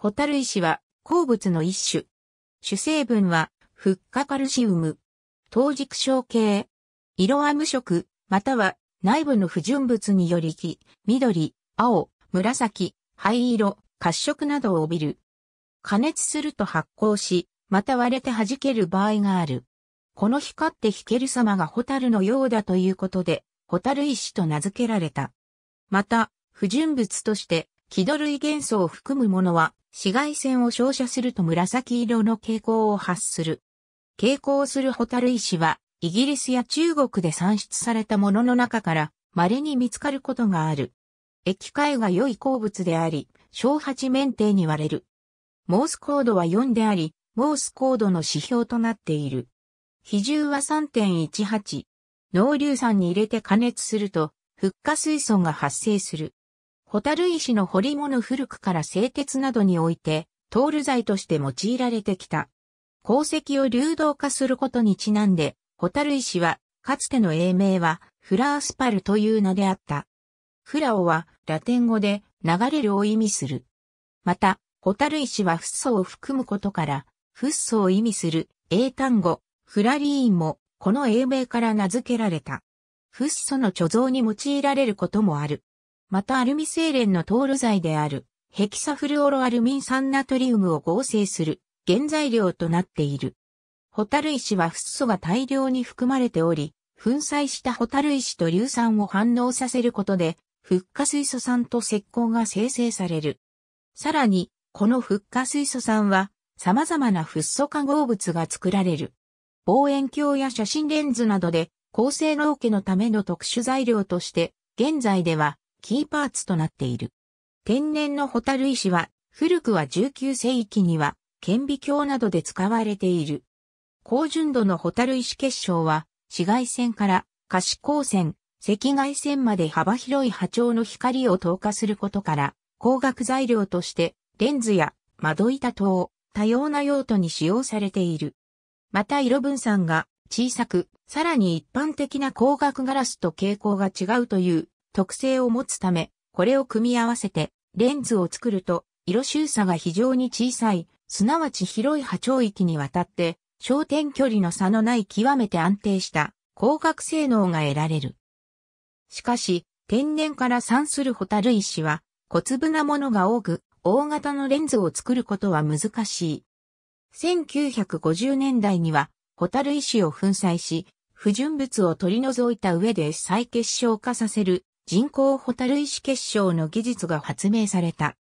ホタル石は鉱物の一種。主成分は、フッ化カルシウム。陶軸小系。色は無色、または内部の不純物により黄、緑、青、紫、灰色、褐色などを帯びる。加熱すると発光し、また割れて弾ける場合がある。この光って弾ける様がホタルのようだということで、ホタル石と名付けられた。また、不純物として、気土類元素を含むものは、紫外線を照射すると紫色の蛍光を発する。蛍光するホタル石は、イギリスや中国で産出されたものの中から稀に見つかることがある。液解が良い鉱物であり、小八面体に割れる。モースコードは4であり、モースコードの指標となっている。比重は3.18。濃硫酸に入れて加熱すると、フッ化水素が発生する。ホタル石の彫り物古くから製鉄などにおいて、トール材として用いられてきた。鉱石を流動化することにちなんで、ホタル石は、かつての英名は、フラースパルという名であった。フラオは、ラテン語で、流れるを意味する。また、ホタル石はフッ素を含むことから、フッ素を意味する英単語、フラリーンも、この英名から名付けられた。フッ素の貯蔵に用いられることもある。またアルミ精錬の透露剤である、ヘキサフルオロアルミン酸ナトリウムを合成する原材料となっている。ホタル石はフッ素が大量に含まれており、粉砕したホタル石と硫酸を反応させることで、フッ化水素酸と石膏が生成される。さらに、このフッ化水素酸は、様々なフッ素化合物が作られる。望遠鏡や写真レンズなどで、高性能化のための特殊材料として、現在ではキーパーツとなっている。天然のホタル石は、古くは19世紀には、顕微鏡などで使われている。高純度のホタル石結晶は、紫外線から可視光線、赤外線まで幅広い波長の光を透過することから、光学材料としてレンズや窓板等、多様な用途に使用されている。また色分散が小さく、さらに一般的な光学ガラスと傾向が違うという特性を持つため、これを組み合わせてレンズを作ると、色周差が非常に小さい、すなわち広い波長域にわたって、焦点距離の差のない極めて安定した光学性能が得られる。しかし、天然から産するホタル石は、小粒なものが多く、大型のレンズを作ることは難しい。1950年代には、ホタル石を粉砕し、不純物を取り除いた上で再結晶化させる人工ホタル石結晶の技術が発明された。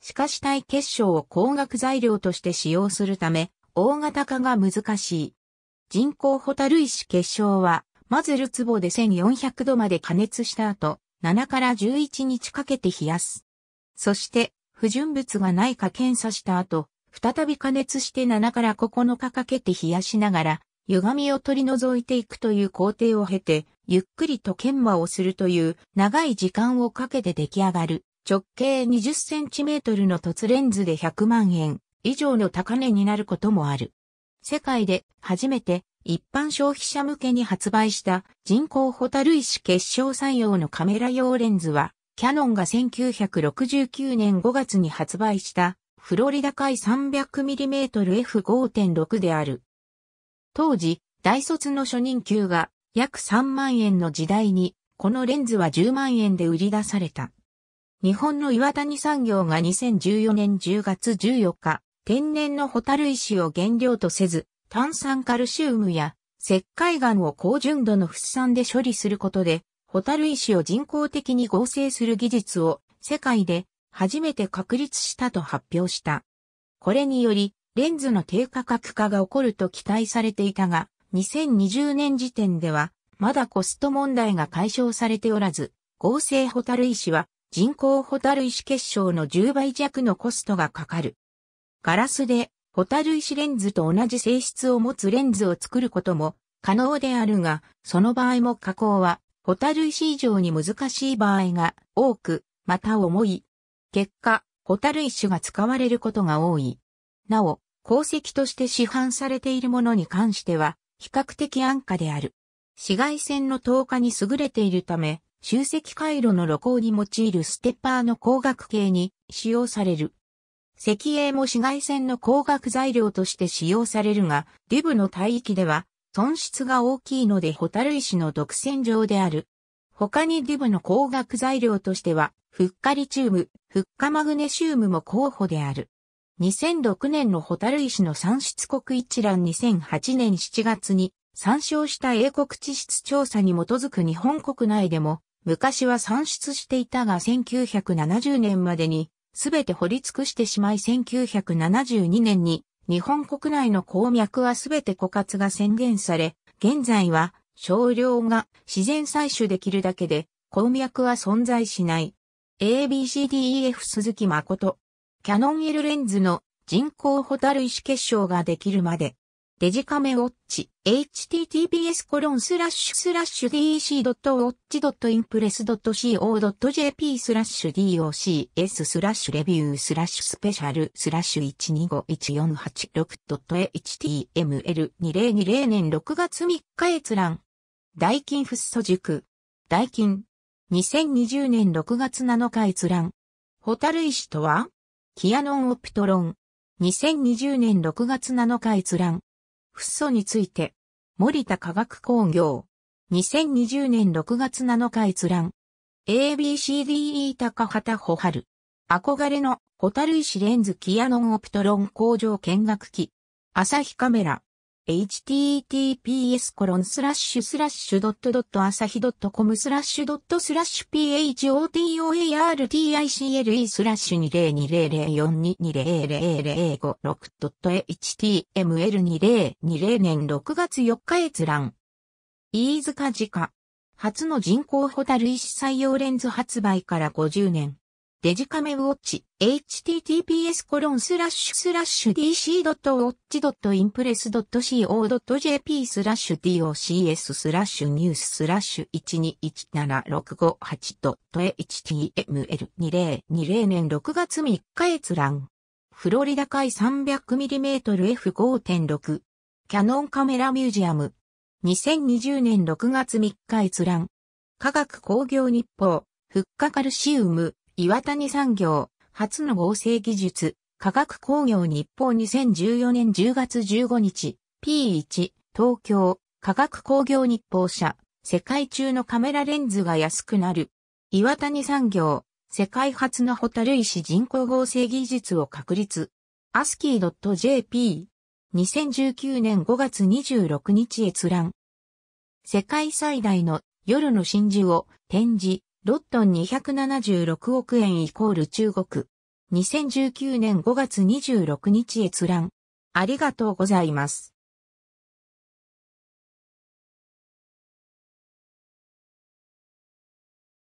しかし体結晶を光学材料として使用するため、大型化が難しい。人工ホタル石結晶は、マズル壺で1400度まで加熱した後、7から11日かけて冷やす。そして、不純物がないか検査した後、再び加熱して7から9日かけて冷やしながら、歪みを取り除いていくという工程を経て、ゆっくりと研磨をするという長い時間をかけて出来上がる直径20センチメートルの凸レンズで100万円以上の高値になることもある。世界で初めて一般消費者向けに発売した人工ホタル石結晶採用のカメラ用レンズは、キャノンが1969年5月に発売したフロリダ海 300mmF5.6 である。当時、大卒の初任給が約3万円の時代に、このレンズは10万円で売り出された。日本の岩谷産業が2014年10月14日、天然のホタル石を原料とせず、炭酸カルシウムや石灰岩を高純度の不酸で処理することで、ホタル石を人工的に合成する技術を世界で初めて確立したと発表した。これにより、レンズの低価格化が起こると期待されていたが、2020年時点では、まだコスト問題が解消されておらず、合成ホタル石は人工ホタル石結晶の10倍弱のコストがかかる。ガラスでホタル石レンズと同じ性質を持つレンズを作ることも可能であるが、その場合も加工はホタル石以上に難しい場合が多く、また重い。結果、ホタル石が使われることが多い。なお、鉱石として市販されているものに関しては、比較的安価である。紫外線の透過に優れているため、集積回路の露光に用いるステッパーの光学系に使用される。石英も紫外線の光学材料として使用されるが、デュブの帯域では損失が大きいのでホタル石の独占上である。他にデュブの光学材料としては、フッカリチウム、フッカマグネシウムも候補である。2006年のホタル石の産出国一覧2008年7月に参照した英国地質調査に基づく日本国内でも昔は産出していたが1970年までにすべて掘り尽くしてしまい1972年に日本国内の鉱脈はすべて枯渇が宣言され、現在は少量が自然採取できるだけで鉱脈は存在しない。ABCDEF 鈴木誠キャノン L レンズの人工ホタル石結晶ができるまで。デジカメウォッチ、https コロンスラッシュスラッシュ d c w a t c h i m p r e s s c o j p スラッシュ docs スラッシュレビュースラッシュスペシャルスラッシュ 125146.html2020 年6月3日閲覧。大金フッ素塾。大金。2020年6月7日閲覧。ホタル石とはキアノンオプトロン。2020年6月7日閲覧。フッ素について。森田科学工業。2020年6月7日閲覧。ABCDE 高畑穂春。憧れのホタルシレンズキアノンオプトロン工場見学機。朝日カメラ。https コロンスラッシュスラッシュドットドット朝日ドットコムスラッシュドットスラッシュ PHOTOARTICLE スラッシュ 202004220056.html2020 年6月4日閲覧。飯塚自家。初の人工ホタル石採用レンズ発売から50年。デジカメウォッチ、https コロンスラッシュスラッシュ dc.watch.impress.co.jp スラッシュ docs スラッシュニューススラッシュ 1217658.html2020 年6月3日閲覧。フロリダ海 300mmF5.6 キャノンカメラミュージアム2020年6月3日閲覧科学工業日報、フッカカルシウム、岩谷産業、初の合成技術、科学工業日本2014年10月15日、P1、東京、科学工業日報社、世界中のカメラレンズが安くなる。岩谷産業、世界初のホタル石人工合成技術を確立。ASCII.jp 2019年5月26日閲覧。世界最大の夜の真珠を展示、ロットン276億円イコール中国。2019年5月26日閲覧。ありがとうございます。